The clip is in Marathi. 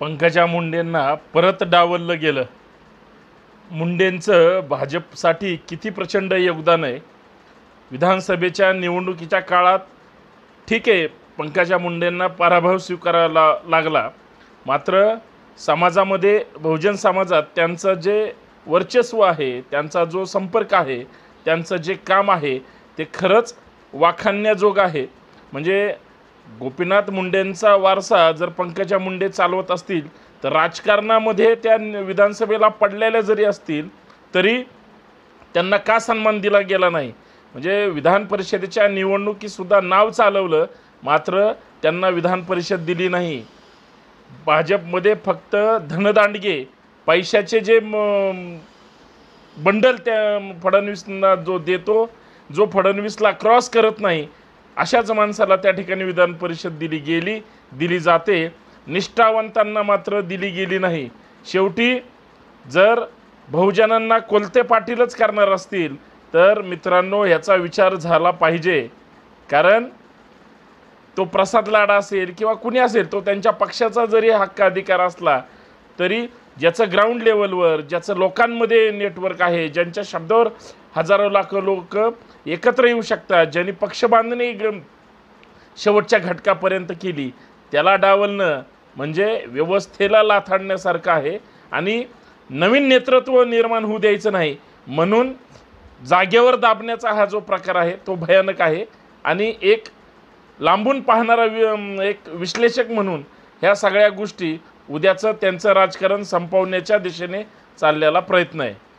पंकजा मुंडेंना परत डावललं गेलं मुंडेंचं भाजपसाठी किती प्रचंड योगदान आहे विधानसभेच्या निवडणुकीच्या काळात ठीक आहे पंकजा मुंडेंना पराभव स्वीकारायला लागला मात्र समाजामध्ये बहुजन समाजात त्यांचं जे वर्चस्व आहे त्यांचा जो संपर्क आहे त्यांचं जे काम आहे ते खरंच वाखाणण्याजोग आहे म्हणजे गोपीनाथ मुंडेंचा वारसा जर पंकजा मुंडे चालवत असतील तर राजकारणामध्ये त्या विधानसभेला पडलेल्या जरी असतील तरी त्यांना का सन्मान दिला गेला नाही म्हणजे विधान परिषदेच्या निवडणुकीसुद्धा नाव चालवलं मात्र त्यांना विधान परिषद दिली नाही भाजपमध्ये फक्त धनदांडगे पैशाचे जे म बंडल त्या फडणवीसना जो देतो जो फडणवीसला क्रॉस करत नाही अशाच माणसाला त्या ठिकाणी विधान परिषद दिली गेली दिली जाते निष्ठावंतांना मात्र दिली गेली नाही शेवटी जर बहुजनांना कोलते पाटीलच करणार असतील तर मित्रांनो ह्याचा विचार झाला पाहिजे कारण तो प्रसाद लाडा असेल किंवा कुणी असेल तो त्यांच्या पक्षाचा जरी हक्क अधिकार असला तरी ज्याचं ग्राउंड लेवलवर ज्याचं लोकांमध्ये नेटवर्क आहे ज्यांच्या शब्दावर हजारो लाख लोक एकत्र येऊ शकतात ज्यांनी पक्षबांधणी शेवटच्या घटकापर्यंत केली त्याला डावलणं म्हणजे व्यवस्थेला लाथाडण्यासारखं आहे आणि नवीन नेतृत्व निर्माण होऊ द्यायचं नाही म्हणून जागेवर दाबण्याचा हा जो प्रकार आहे तो भयानक आहे आणि एक लांबून पाहणारा एक विश्लेषक म्हणून ह्या सगळ्या गोष्टी उद्याचं त्यांचं राजकारण संपवण्याच्या दिशेने चाललेला प्रयत्न आहे